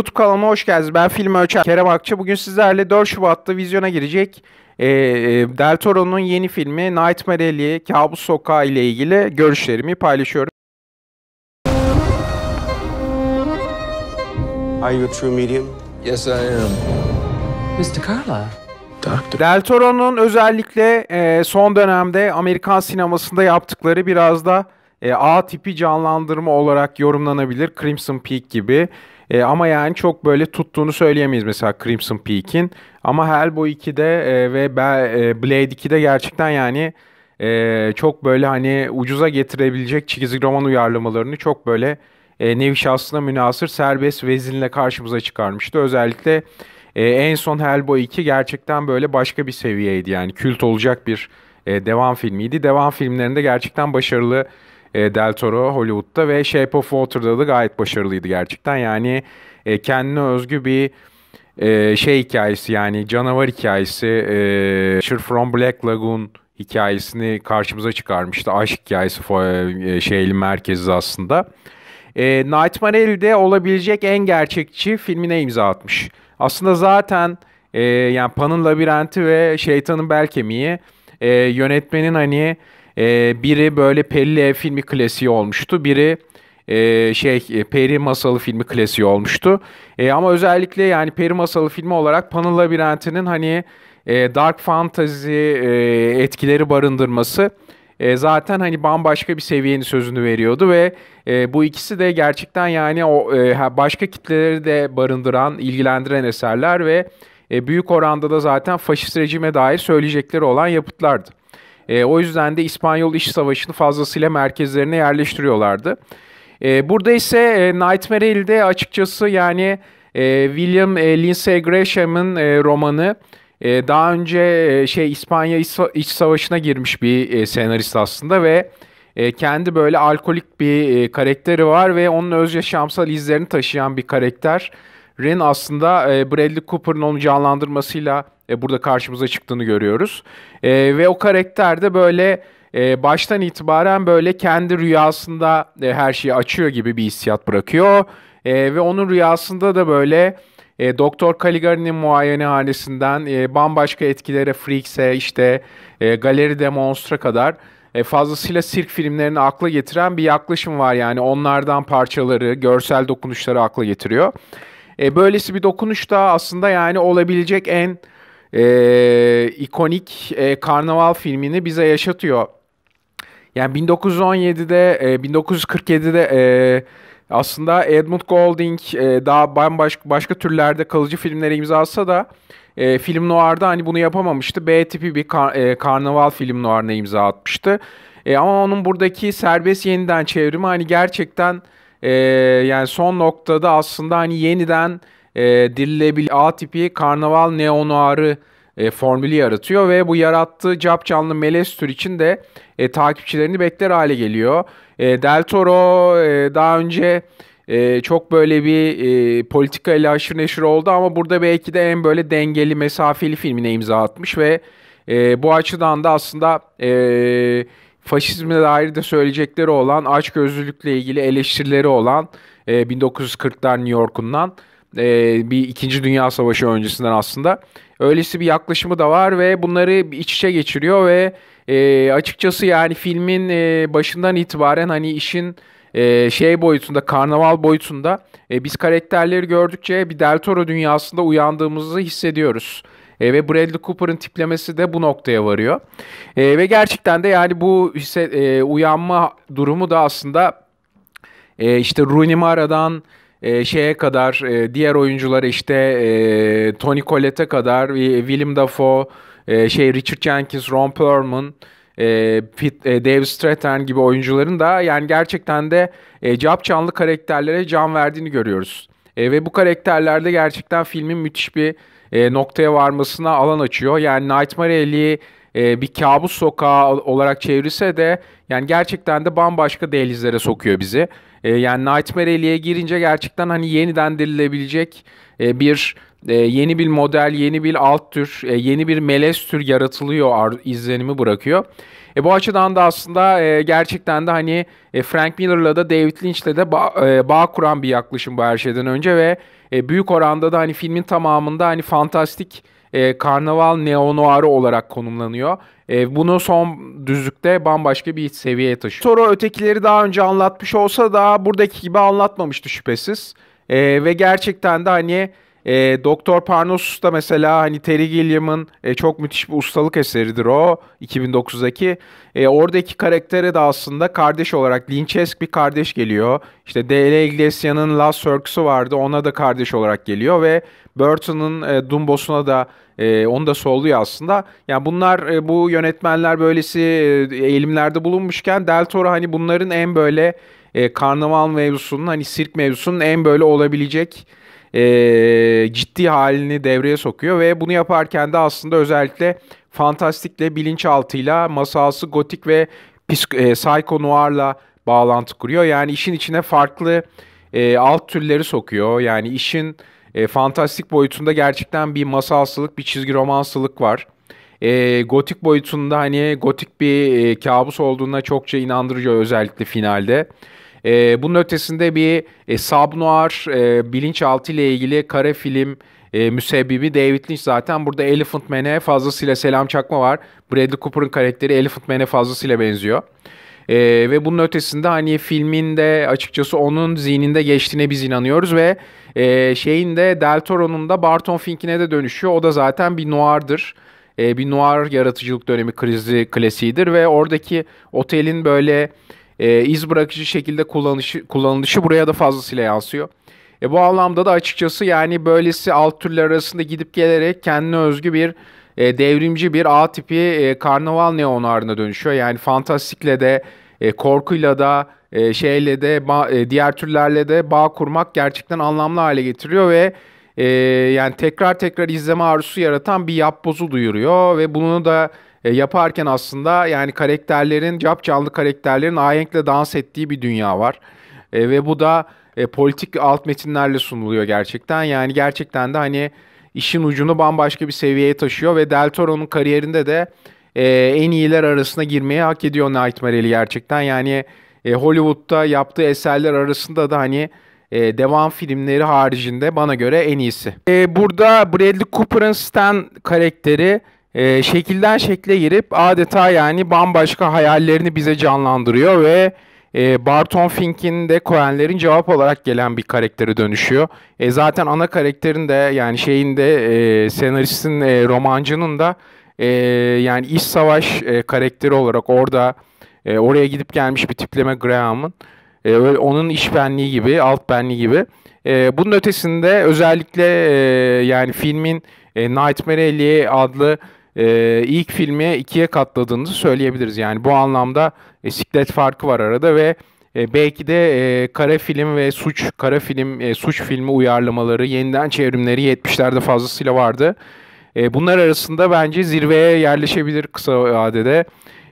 YouTube kanalıma hoş geldiniz. Ben Film Ölçer Kerem Akça. Bugün sizlerle 4 Şubat'ta vizyona girecek e, e, Del Toro'nun yeni filmi Nightmare Alley, Kabus Sokağı ile ilgili görüşlerimi paylaşıyorum. Are you a true medium? Yes, I am. Mr. Carla. Doctor. Del Toro'nun özellikle e, son dönemde Amerikan sinemasında yaptıkları biraz da e, A tipi canlandırma olarak yorumlanabilir. Crimson Peak gibi e, ama yani çok böyle tuttuğunu söyleyemeyiz mesela Crimson Peak'in. Ama Hellboy 2'de e, ve e, Blade 2'de gerçekten yani e, çok böyle hani ucuza getirebilecek çizgi roman uyarlamalarını çok böyle e, nevi şahsına münasır serbest vezinle karşımıza çıkarmıştı. Özellikle e, en son Hellboy 2 gerçekten böyle başka bir seviyeydi yani kült olacak bir e, devam filmiydi. Devam filmlerinde gerçekten başarılı e, Del Toro Hollywood'da ve Shape of Water'da da gayet başarılıydı gerçekten. Yani e, kendine özgü bir e, şey hikayesi yani canavar hikayesi e, From Black Lagoon hikayesini karşımıza çıkarmıştı. Aşk hikayesi e, e şeyli merkezi aslında. E, Nightmare Alley'de olabilecek en gerçekçi filmine imza atmış. Aslında zaten e, yani Pan'ın Labirenti ve Şeytanın Belkemi'yi e, yönetmenin hani e, biri böyle Pelle filmi klasiği olmuştu. Biri e, şey e, Peri Masalı filmi klasiği olmuştu. E, ama özellikle yani Peri Masalı filmi olarak Pan'ın Labirenti'nin hani e, dark fantasy e, etkileri barındırması e, zaten hani bambaşka bir seviyenin sözünü veriyordu ve e, bu ikisi de gerçekten yani o e, başka kitleleri de barındıran, ilgilendiren eserler ve e, büyük oranda da zaten faşist rejime dair söyleyecekleri olan yapıtlardı. E, o yüzden de İspanyol iş savaşını fazlasıyla merkezlerine yerleştiriyorlardı. E, burada ise e, Nightmare Hill'de açıkçası yani e, William e, Lindsay Gresham'ın e, romanı e, daha önce e, şey İspanya iç, iç savaşına girmiş bir e, senarist aslında ve e, kendi böyle alkolik bir e, karakteri var ve onun öz yaşamsal izlerini taşıyan bir karakter. Ren aslında e, Bradley Cooper'ın onu canlandırmasıyla e, burada karşımıza çıktığını görüyoruz. E, ve o karakter de böyle e, baştan itibaren böyle kendi rüyasında e, her şeyi açıyor gibi bir hissiyat bırakıyor. E, ve onun rüyasında da böyle e, Doktor Caligari'nin muayenehanesinden e, bambaşka etkilere Freaks'e işte e, Galeri Monstra kadar e, fazlasıyla sirk filmlerini akla getiren bir yaklaşım var. Yani onlardan parçaları, görsel dokunuşları akla getiriyor. E, böylesi bir dokunuş da aslında yani olabilecek en e, ikonik e, karnaval filmini bize yaşatıyor. Yani 1917'de, e, 1947'de e, aslında Edmund Golding e, daha bambaşka başka türlerde kalıcı filmlere imzalsa da e, film noir'da hani bunu yapamamıştı. B tipi bir kar, e, karnaval film noir'ına imza atmıştı. E, ama onun buradaki serbest yeniden çevrimi hani gerçekten e, yani son noktada aslında hani yeniden e, dirilebil A tipi karnaval neonuarı e, formülü yaratıyor ve bu yarattığı cap canlı melez tür için de e, takipçilerini bekler hale geliyor. E, Del Toro e, daha önce e, çok böyle bir e, politika ile aşırı neşir oldu ama burada belki de en böyle dengeli mesafeli filmine imza atmış ve e, bu açıdan da aslında e, faşizme dair de söyleyecekleri olan açgözlülükle ilgili eleştirileri olan e, 1940'lar New York'undan e, bir İkinci Dünya Savaşı öncesinden aslında. Öylesi bir yaklaşımı da var ve bunları iç içe geçiriyor ve e, açıkçası yani filmin e, başından itibaren hani işin e, şey boyutunda, karnaval boyutunda e, biz karakterleri gördükçe bir Del Toro dünyasında uyandığımızı hissediyoruz. E, ve Bradley Cooper'ın tiplemesi de bu noktaya varıyor. E, ve gerçekten de yani bu hisse, e, uyanma durumu da aslında e, işte Rooney Mara'dan e, şeye kadar e, diğer oyuncular işte e, Tony Collette kadar e, Willem Dafoe, e, şey Richard Jenkins, Ron Perlman, e, Pit, e, Dave Stratton gibi oyuncuların da yani gerçekten de e, cap canlı karakterlere can verdiğini görüyoruz. E, ve bu karakterlerde gerçekten filmin müthiş bir e, noktaya varmasına alan açıyor. Yani Nightmare Alley'i e, bir kabus sokağı olarak çevirse de yani gerçekten de bambaşka dehlizlere sokuyor bizi. E, yani Nightmare Alley'e girince gerçekten hani yeniden dirilebilecek e, bir e, yeni bir model, yeni bir alt tür, e, yeni bir melez tür yaratılıyor izlenimi bırakıyor. E, bu açıdan da aslında e, gerçekten de hani e, Frank Miller'la da David Lynch'le de ba- e, bağ kuran bir yaklaşım bu her şeyden önce ve e, büyük oranda da hani filmin tamamında hani fantastik e, karnaval neonuarı olarak konumlanıyor. E, bunu son düzlükte bambaşka bir seviyeye taşıyor. Soru ötekileri daha önce anlatmış olsa da buradaki gibi anlatmamıştı şüphesiz. E, ve gerçekten de hani e, Doktor Parnus da mesela hani Terry Gilliam'ın e, çok müthiş bir ustalık eseridir o 2009'daki. E, oradaki karaktere de aslında kardeş olarak Linchesk bir kardeş geliyor. İşte D.L. Iglesias'ın Last Circus'u vardı ona da kardeş olarak geliyor ve Burton'ın e, Dumbo'suna da e, onu da solluyor aslında. Yani bunlar e, bu yönetmenler böylesi e, eğilimlerde bulunmuşken Del Toro hani bunların en böyle e, karnaval mevzusunun hani sirk mevzusunun en böyle olabilecek e, ciddi halini devreye sokuyor ve bunu yaparken de aslında özellikle fantastikle, bilinçaltıyla, masalsı, gotik ve psik- e, psycho noir'la bağlantı kuruyor. Yani işin içine farklı e, alt türleri sokuyor. Yani işin e, fantastik boyutunda gerçekten bir masalsılık, bir çizgi romansılık var. E, gotik boyutunda hani gotik bir e, kabus olduğuna çokça inandırıcı özellikle finalde. E, bunun ötesinde bir e, subnoir e, bilinçaltı ile ilgili kare film e, müsebbibi David Lynch zaten. Burada Elephant Man'e fazlasıyla selam çakma var. Bradley Cooper'ın karakteri Elephant Man'e fazlasıyla benziyor. E, ve bunun ötesinde hani filmin de açıkçası onun zihninde geçtiğine biz inanıyoruz ve e, şeyin de Del Toro'nun da Barton Fink'ine de dönüşüyor. O da zaten bir noir'dır e, bir noir yaratıcılık dönemi krizi klasiğidir ve oradaki otelin böyle e, iz bırakıcı şekilde kullanışı, kullanılışı buraya da fazlasıyla yansıyor. E, bu anlamda da açıkçası yani böylesi alt türler arasında gidip gelerek kendine özgü bir e, devrimci bir A tipi e, karnaval neon arına dönüşüyor. Yani fantastikle de e, korkuyla da e, şeyle de ba, e, diğer türlerle de bağ kurmak gerçekten anlamlı hale getiriyor ve e, yani tekrar tekrar izleme arzusu yaratan bir yapbozu duyuruyor ve bunu da e, yaparken aslında yani karakterlerin, cap canlı karakterlerin ayenkle dans ettiği bir dünya var. E, ve bu da e, politik alt metinlerle sunuluyor gerçekten. Yani gerçekten de hani işin ucunu bambaşka bir seviyeye taşıyor ve Del Toro'nun kariyerinde de e, en iyiler arasına girmeye hak ediyor Nightmare'li gerçekten. Yani e, Hollywood'da yaptığı eserler arasında da hani e, devam filmleri haricinde bana göre en iyisi. E, burada Bradley Cooper'ın Stan karakteri e, şekilden şekle girip adeta yani bambaşka hayallerini bize canlandırıyor ve e, Barton Fink'in de Cohen'lerin cevap olarak gelen bir karaktere dönüşüyor. E, zaten ana karakterin de yani şeyin de e, senaristin e, romancının da e, yani iş savaş e, karakteri olarak orada e, oraya gidip gelmiş bir tipleme Graham'ın. E, onun iş benliği gibi, alt benliği gibi. E, bunun ötesinde özellikle e, yani filmin e, Nightmare Alley adlı e, ilk filmi ikiye katladığınızı söyleyebiliriz. Yani bu anlamda e, siklet farkı var arada ve e, belki de e, kara film ve suç kara film e, suç filmi uyarlamaları yeniden çevrimleri 70'lerde fazlasıyla vardı. E, bunlar arasında bence zirveye yerleşebilir kısa vadede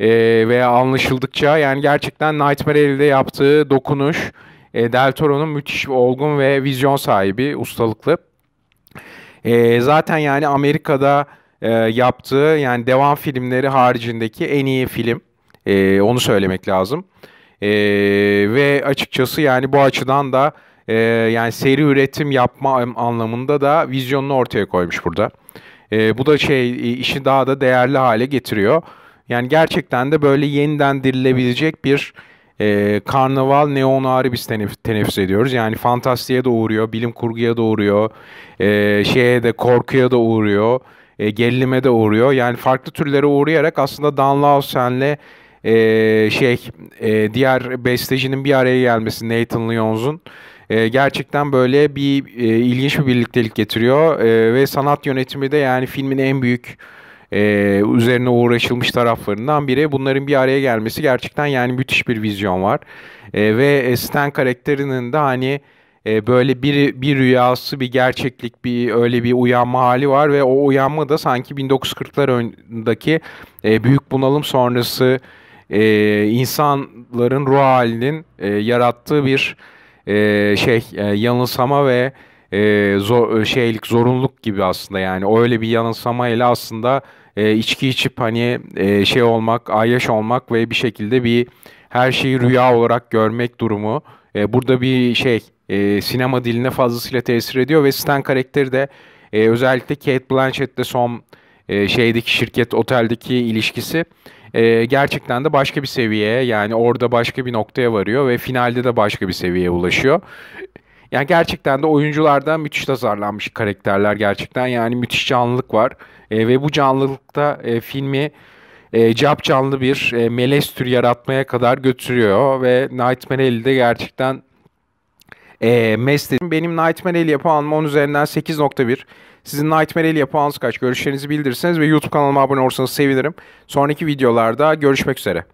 e, veya anlaşıldıkça. Yani gerçekten Nightmare Alley'de yaptığı dokunuş e, Del Toro'nun müthiş olgun ve vizyon sahibi, ustalıklı. E, zaten yani Amerika'da e, yaptığı yani devam filmleri haricindeki en iyi film. E, onu söylemek lazım. E, ve açıkçası yani bu açıdan da e, yani seri üretim yapma anlamında da vizyonunu ortaya koymuş burada. E, bu da şey işi daha da değerli hale getiriyor. Yani gerçekten de böyle yeniden dirilebilecek bir e, karnaval neonarı biz tenef- teneffüs ediyoruz. Yani fantastiğe doğuruyor, bilim kurguya doğuruyor, e, şeye de korkuya doğuruyor. uğruyor e, gerilime de uğruyor. Yani farklı türlere uğrayarak aslında Dan Lawson'le e, şey e, diğer bestecinin bir araya gelmesi Nathan Lyons'un e, gerçekten böyle bir e, ilginç bir birliktelik getiriyor e, ve sanat yönetimi de yani filmin en büyük e, üzerine uğraşılmış taraflarından biri. Bunların bir araya gelmesi gerçekten yani müthiş bir vizyon var. E, ve Stan karakterinin de hani e, böyle bir bir rüyası, bir gerçeklik, bir öyle bir uyanma hali var ve o uyanma da sanki 1940'lar öndeki e, büyük bunalım sonrası e, insanların ruh halinin e, yarattığı bir e, şey e, yanılsama ve e, zor, e, şeylik zorunluluk gibi aslında yani öyle bir yanılsama ile aslında e, içki içip hani e, şey olmak, ayyaş olmak ve bir şekilde bir her şeyi rüya olarak görmek durumu e, burada bir şey e, sinema diline fazlasıyla tesir ediyor ve Stan karakteri de e, özellikle Kate Blanchett'le son e, şeydeki şirket oteldeki ilişkisi e, gerçekten de başka bir seviyeye yani orada başka bir noktaya varıyor ve finalde de başka bir seviyeye ulaşıyor. Yani gerçekten de oyunculardan müthiş tasarlanmış karakterler gerçekten yani müthiş canlılık var e, ve bu canlılıkta e, filmi e, cap canlı bir e, melez tür yaratmaya kadar götürüyor ve Nightmare Alley gerçekten e, mesledim. Benim Nightmare Alley yapı alma 10 üzerinden 8.1. Sizin Nightmare Alley yapı kaç? Görüşlerinizi bildirirseniz ve YouTube kanalıma abone olursanız sevinirim. Sonraki videolarda görüşmek üzere.